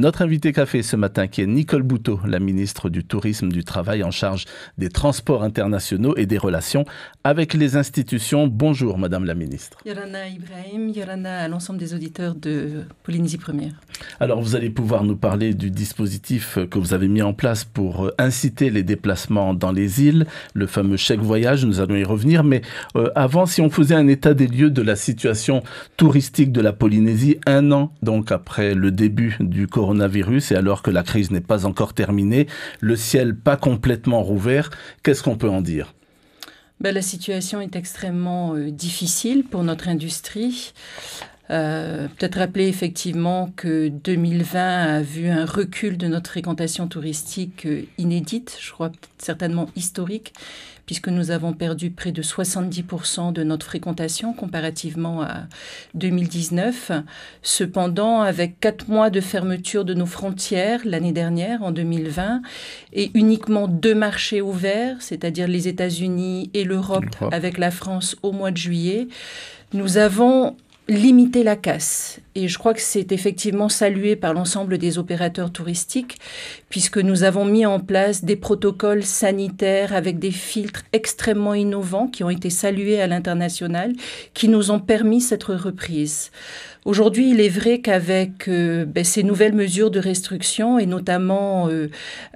Notre invité café ce matin qui est Nicole Bouteau, la ministre du Tourisme, du Travail en charge des transports internationaux et des relations avec les institutions. Bonjour Madame la ministre. Yolana Ibrahim, Yolana à l'ensemble des auditeurs de Polynésie Première. Alors vous allez pouvoir nous parler du dispositif que vous avez mis en place pour euh, inciter les déplacements dans les îles, le fameux chèque voyage, nous allons y revenir, mais euh, avant si on faisait un état des lieux de la situation touristique de la Polynésie un an donc après le début du coronavirus, et alors que la crise n'est pas encore terminée, le ciel pas complètement rouvert, qu'est-ce qu'on peut en dire ben, la situation est extrêmement euh, difficile pour notre industrie. Euh, peut-être rappeler effectivement que 2020 a vu un recul de notre fréquentation touristique euh, inédite, je crois certainement historique, puisque nous avons perdu près de 70% de notre fréquentation comparativement à 2019. Cependant, avec quatre mois de fermeture de nos frontières l'année dernière, en 2020, et uniquement deux marchés ouverts, c'est-à-dire les États-Unis et l'Europe, avec la France au mois de juillet, nous avons limiter la casse. Et je crois que c'est effectivement salué par l'ensemble des opérateurs touristiques, puisque nous avons mis en place des protocoles sanitaires avec des filtres extrêmement innovants qui ont été salués à l'international, qui nous ont permis cette reprise. Aujourd'hui, il est vrai qu'avec euh, ben, ces nouvelles mesures de restriction et notamment euh,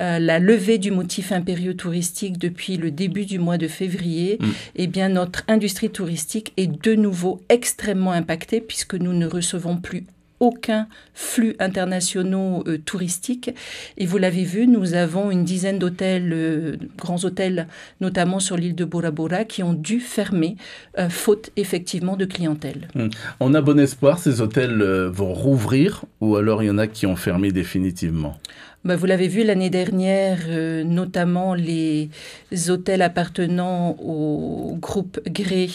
euh, la levée du motif impérieux touristique depuis le début du mois de février, mm. eh bien notre industrie touristique est de nouveau extrêmement impactée puisque nous ne recevons plus aucun flux international euh, touristique. Et vous l'avez vu, nous avons une dizaine d'hôtels, euh, grands hôtels, notamment sur l'île de Bora Bora, qui ont dû fermer, euh, faute effectivement de clientèle. Hmm. On a bon espoir, ces hôtels vont rouvrir, ou alors il y en a qui ont fermé définitivement bah, vous l'avez vu l'année dernière, euh, notamment les hôtels appartenant au groupe Gré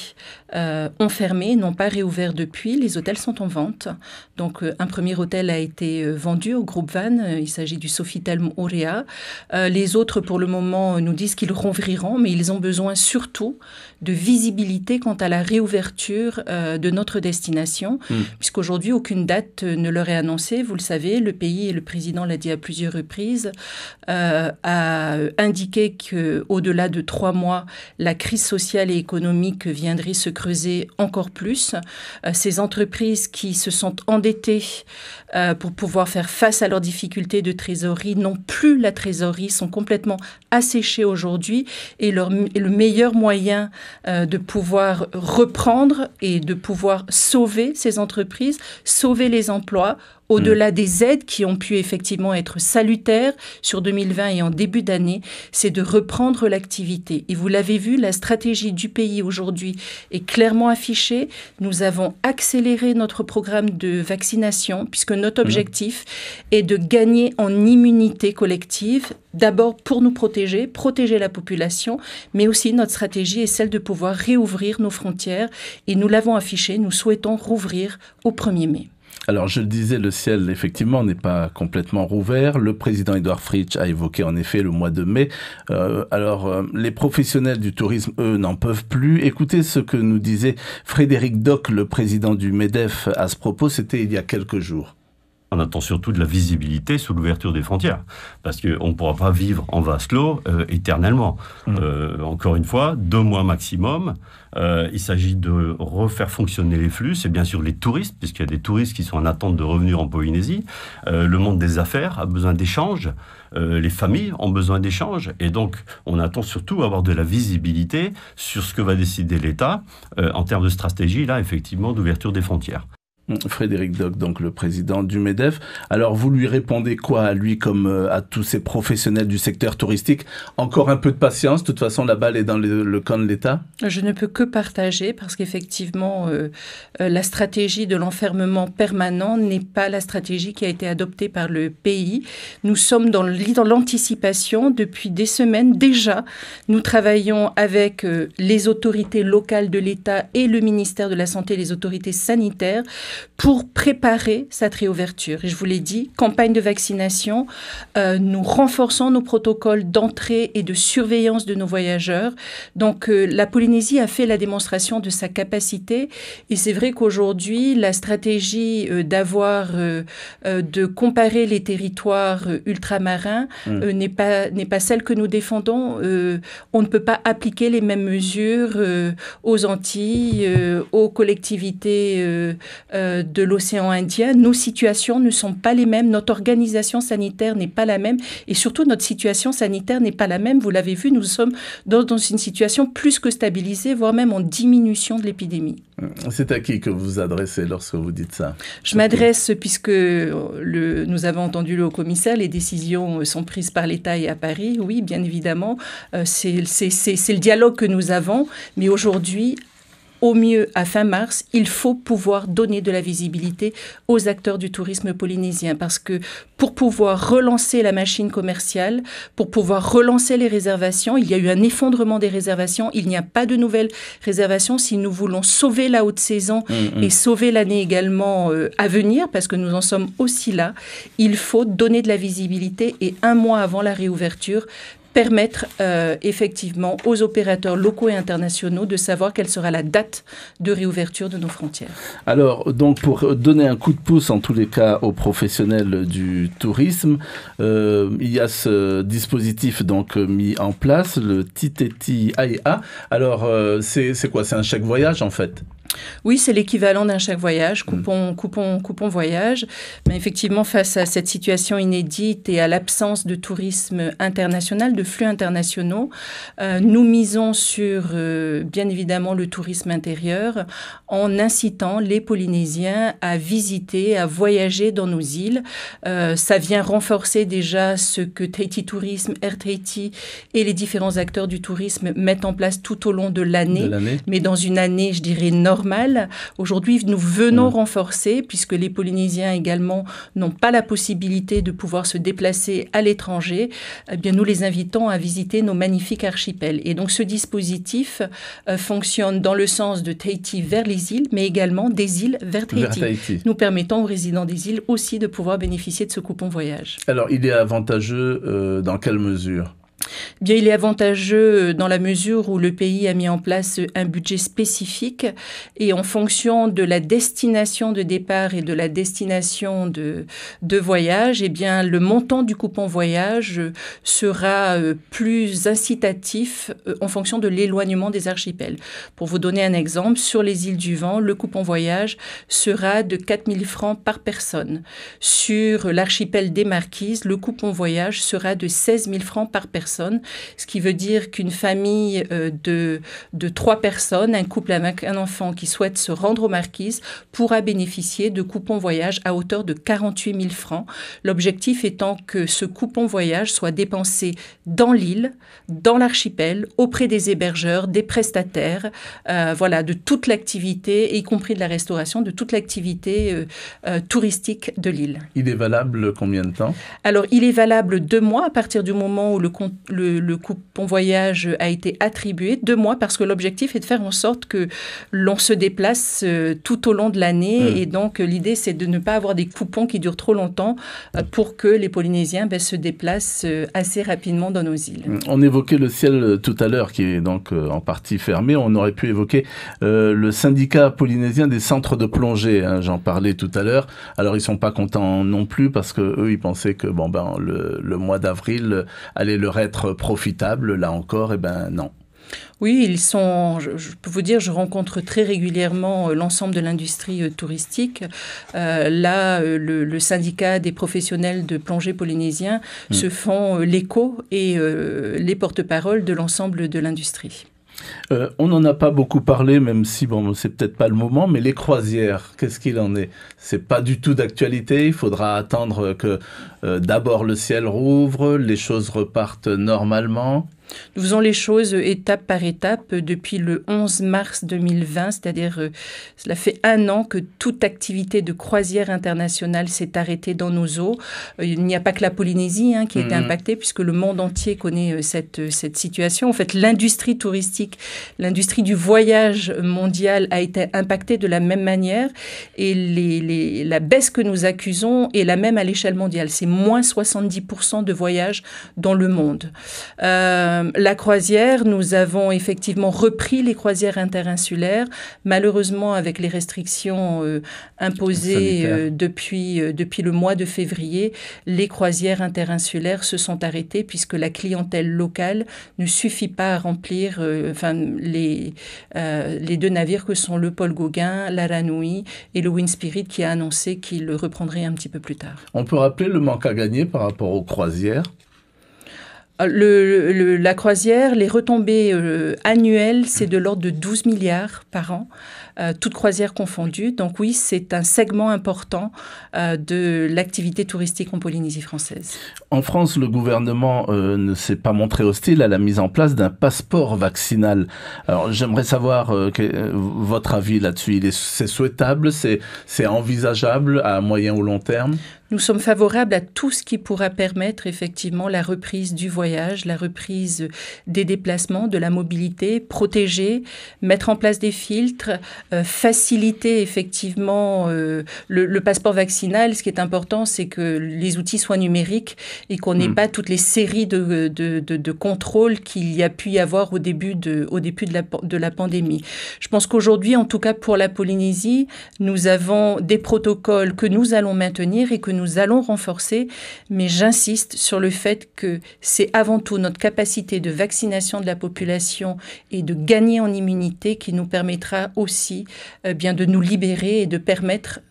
euh, ont fermé, n'ont pas réouvert depuis. Les hôtels sont en vente. Donc euh, un premier hôtel a été vendu au groupe Van. Il s'agit du Sofitel Orea. les autres, pour le moment, nous disent qu'ils rouvriront, mais ils ont besoin surtout de visibilité quant à la réouverture de notre destination, hmm. puisqu'aujourd'hui aucune date ne leur est annoncée. Vous le savez, le pays et le président l'a dit à plusieurs euh, a indiqué qu'au-delà de trois mois, la crise sociale et économique viendrait se creuser encore plus. Euh, ces entreprises qui se sont endettées euh, pour pouvoir faire face à leurs difficultés de trésorerie n'ont plus la trésorerie, sont complètement asséchées aujourd'hui et le meilleur moyen de pouvoir reprendre et de pouvoir sauver ces entreprises, sauver les emplois, au-delà mm. des aides qui ont pu effectivement être salutaires sur 2020 et en début d'année, c'est de reprendre l'activité. Et vous l'avez vu, la stratégie du pays aujourd'hui est clairement affichée. Nous avons accéléré notre programme de vaccination puisque notre mm. objectif est de gagner en immunité collective, d'abord pour nous protéger, protéger la population, mais aussi notre stratégie est celle de pouvoir réouvrir nos frontières. Et nous l'avons affiché, nous souhaitons rouvrir au 1er mai. Alors, je le disais, le ciel, effectivement, n'est pas complètement rouvert. Le président Edouard Fritsch a évoqué, en effet, le mois de mai. Euh, alors, euh, les professionnels du tourisme, eux, n'en peuvent plus. Écoutez ce que nous disait Frédéric Doc, le président du MEDEF, à ce propos. C'était il y a quelques jours on attend surtout de la visibilité sous l'ouverture des frontières, parce qu'on ne pourra pas vivre en vase clos euh, éternellement. Mmh. Euh, encore une fois, deux mois maximum. Euh, il s'agit de refaire fonctionner les flux, c'est bien sûr les touristes, puisqu'il y a des touristes qui sont en attente de revenir en Polynésie. le monde des affaires a besoin d'échanges, les familles ont besoin d'échanges, et donc on attend surtout avoir de la visibilité sur ce que va décider l'État en termes de stratégie, là, effectivement, d'ouverture des frontières. Frédéric Doc, donc le président du MEDEF. Alors vous lui répondez quoi à lui comme euh, à tous ces professionnels du secteur touristique Encore un peu de patience, de toute façon la balle est dans le, camp de l'État Je ne peux que partager parce qu'effectivement euh, euh, la stratégie de l'enfermement permanent n'est pas la stratégie qui a été adoptée par le pays. Nous sommes dans l'anticipation depuis des semaines déjà. Nous travaillons avec les autorités locales de l'État et le ministère de la Santé, les autorités sanitaires pour préparer cette réouverture. Et je vous l'ai dit, campagne de vaccination, euh, nous renforçons nos protocoles d'entrée et de surveillance de nos voyageurs. Donc euh, la Polynésie a fait la démonstration de sa capacité et c'est vrai qu'aujourd'hui, la stratégie euh, d'avoir, de comparer les territoires ultramarins hmm. n'est pas, pas celle que nous défendons. on ne peut pas appliquer les mêmes mesures aux Antilles, aux collectivités euh, de l'océan Indien, nos situations ne sont pas les mêmes, notre organisation sanitaire n'est pas la même et surtout notre situation sanitaire n'est pas la même. Vous l'avez vu, nous sommes dans, une situation plus que stabilisée, voire même en diminution de l'épidémie. Euh, c'est à qui que vous vous adressez lorsque vous dites ça Je m'adresse, puisque euh, nous avons entendu le haut-commissaire, les décisions sont prises par l'État et à Paris. Oui, bien évidemment, c'est le dialogue que nous avons, mais aujourd'hui, au mieux à fin mars, il faut pouvoir donner de la visibilité aux acteurs du tourisme polynésien parce que pour pouvoir relancer la machine commerciale, pour pouvoir relancer les réservations, il y a eu un effondrement des réservations, il n'y a pas de nouvelles réservations si nous voulons sauver la haute saison mmh, mmh. et sauver l'année également euh, à venir parce que nous en sommes aussi là, il faut donner de la visibilité et un mois avant la réouverture permettre euh, effectivement aux opérateurs locaux et internationaux de savoir quelle sera la date de réouverture de nos frontières. Alors, donc pour donner un coup de pouce en tous les cas aux professionnels du tourisme, euh, il y a ce dispositif donc mis en place, le TITETI Alors, euh, c'est quoi C'est un chèque voyage en fait oui, c'est l'équivalent d'un chaque voyage, mm. coupon, coupon, coupon voyage. Mais effectivement, face à cette situation inédite et à l'absence de tourisme international, de flux internationaux, euh, nous misons sur, euh, bien évidemment, le tourisme intérieur en incitant les Polynésiens à visiter, à voyager dans nos îles. Euh, ça vient renforcer déjà ce que Tahiti Tourisme, Air Tahiti et les différents acteurs du tourisme mettent en place tout au long de l'année, mais dans une année, je dirais, nord Aujourd'hui, nous venons mm. renforcer, puisque les Polynésiens également n'ont pas la possibilité de pouvoir se déplacer à l'étranger, eh bien, nous les invitons à visiter nos magnifiques archipels. Et donc, ce dispositif euh, fonctionne dans le sens de Tahiti vers les îles, mais également des îles vers Tahiti. Nous permettons aux résidents des îles aussi de pouvoir bénéficier de ce coupon voyage. Alors, il est avantageux euh, dans quelle mesure bien, il est avantageux euh, dans la mesure où le pays a mis en place euh, un budget spécifique et en fonction de la destination de départ et de la destination de, voyage, eh bien, le montant du coupon voyage euh, sera plus incitatif en fonction de l'éloignement des archipels. Pour vous donner un exemple, sur les îles du vent, le coupon voyage sera de 4 000 francs par personne. Sur l'archipel des Marquises, le coupon voyage sera de 16 000 francs par personne ce qui veut dire qu'une famille euh, de, trois personnes, un couple avec un enfant qui souhaite se rendre aux marquises, pourra bénéficier de coupons voyage à hauteur de 48 000 francs. L'objectif étant que ce coupon voyage soit dépensé dans l'île, dans l'archipel, auprès des hébergeurs, des prestataires, euh, voilà, de toute l'activité, y compris de la restauration, de toute l'activité euh, touristique de l'île. Il est valable combien de temps Alors, il est valable deux mois à partir du moment où le, le le coupon voyage a été attribué, deux mois, parce que l'objectif est de faire en sorte que l'on se déplace euh, tout au long de l'année. Mm. Et donc, euh, l'idée, c'est de ne pas avoir des coupons qui durent trop longtemps euh, pour que les Polynésiens ben, se déplacent assez rapidement dans nos îles. Mm. On évoquait le ciel tout à l'heure, qui est donc en partie fermé. On aurait pu évoquer le syndicat polynésien des centres de plongée. Hein. J'en parlais tout à l'heure. Alors, ils sont pas contents non plus, parce que eux, ils pensaient que bon, ben, le, mois d'avril allait leur être profitable, là encore, eh ben non. Oui, ils sont, je, peux vous dire, je rencontre très régulièrement euh, l'ensemble de l'industrie euh, touristique. Euh, là, le, syndicat des professionnels de plongée polynésien mm. se font l'écho et les porte-parole de l'ensemble de l'industrie. Euh, on n'en a pas beaucoup parlé, même si bon, c'est peut-être pas le moment, mais les croisières, qu'est-ce qu'il en est C'est pas du tout d'actualité. Il faudra attendre que euh, d'abord le ciel rouvre, les choses repartent normalement. Nous faisons les choses étape par étape depuis le 11 mars 2020, c'est-à-dire euh, cela fait un an que toute activité de croisière internationale s'est arrêtée dans nos eaux. Euh, il n'y a pas que la Polynésie hein, qui a été mhm. impactée puisque le monde entier connaît euh, cette, cette situation. En fait, l'industrie touristique, l'industrie du voyage mondial a été impactée de la même manière et les, les, la baisse que nous accusons est la même à l'échelle mondiale. C'est moins 70% de voyages dans le monde. Euh, la croisière, nous avons effectivement repris les croisières interinsulaires, malheureusement avec les restrictions euh, imposées euh, depuis, depuis le mois de février, les croisières interinsulaires se sont arrêtées puisque la clientèle locale ne suffit pas à remplir enfin, les, les deux navires que sont le Paul Gauguin, la Ranoui et le Wind Spirit qui a annoncé qu'il le reprendrait un petit peu plus tard. On peut rappeler le manque à gagner par rapport aux croisières ah, le, la croisière, les retombées euh, annuelles, c'est de l'ordre de 12 milliards par an. Euh, toutes croisières confondues. Donc oui, c'est un segment important euh, de l'activité touristique en Polynésie française. En France, le gouvernement euh, ne s'est pas montré hostile à la mise en place d'un passeport vaccinal. Alors j'aimerais savoir que, votre avis là-dessus. C'est souhaitable, c'est envisageable à moyen ou long terme nous sommes favorables à tout ce qui pourra permettre effectivement la reprise du voyage, la reprise des déplacements, de la mobilité, protéger, mettre en place des filtres, euh, faciliter effectivement euh, le, passeport vaccinal. Ce qui est important, c'est que les outils soient numériques et qu'on n'ait hmm. pas toutes les séries de, de, de, de contrôles qu'il y a pu y avoir au début de, au début de, la, de la pandémie. Je pense qu'aujourd'hui, en tout cas pour la Polynésie, nous avons des protocoles que nous allons maintenir et que nous allons renforcer, mais j'insiste sur le fait que c'est avant tout notre capacité de vaccination de la population et de gagner en immunité qui nous permettra aussi euh, bien de nous libérer et de permettre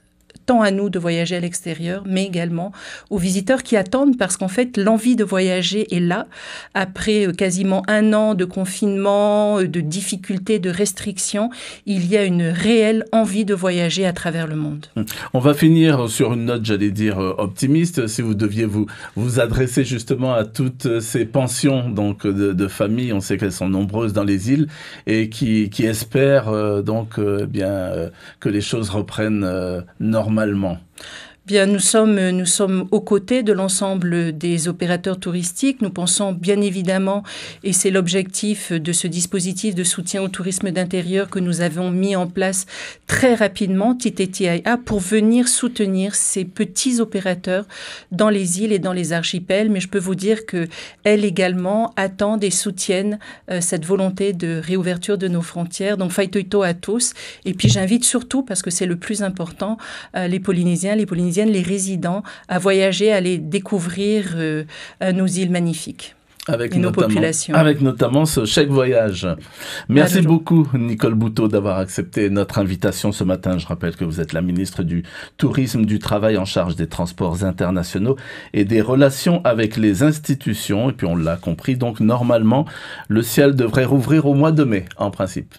tant à nous de voyager à l'extérieur, mais également aux visiteurs qui attendent parce qu'en fait, l'envie de voyager est là. Après euh, quasiment un an de confinement, euh, de difficultés, de restrictions, il y a une réelle envie de voyager à travers le monde. Hum. On va finir sur une note, j'allais dire, euh, optimiste. Si vous deviez vous, vous adresser justement à toutes ces pensions donc, de, de familles, on sait qu'elles sont nombreuses dans les îles, et qui, qui espèrent donc eh bien, que les choses reprennent normalement normalement Bien, nous sommes, nous sommes aux côtés de l'ensemble des opérateurs touristiques. Nous pensons bien évidemment, et c'est l'objectif de ce dispositif de soutien au tourisme d'intérieur que nous avons mis en place très rapidement, TTTIA, pour venir soutenir ces petits opérateurs dans les îles et dans les archipels. Mais je peux vous dire que elle également attendent et soutiennent euh, cette volonté de réouverture de nos frontières. Donc, faitoito à tous. Et puis, j'invite surtout, parce que c'est le plus important, euh, les Polynésiens, les Polynésiens les résidents, à voyager, à aller découvrir euh, euh, nos îles magnifiques. Avec et nos populations. Avec notamment ce chèque voyage. Bah, Merci beaucoup, Nicole Bouteau, d'avoir accepté notre invitation ce matin. Je rappelle que vous êtes la ministre du Tourisme, du Travail en charge des transports internationaux et des relations avec les institutions. Et puis, on l'a compris, donc, normalement, le ciel devrait rouvrir au mois de mai, en principe.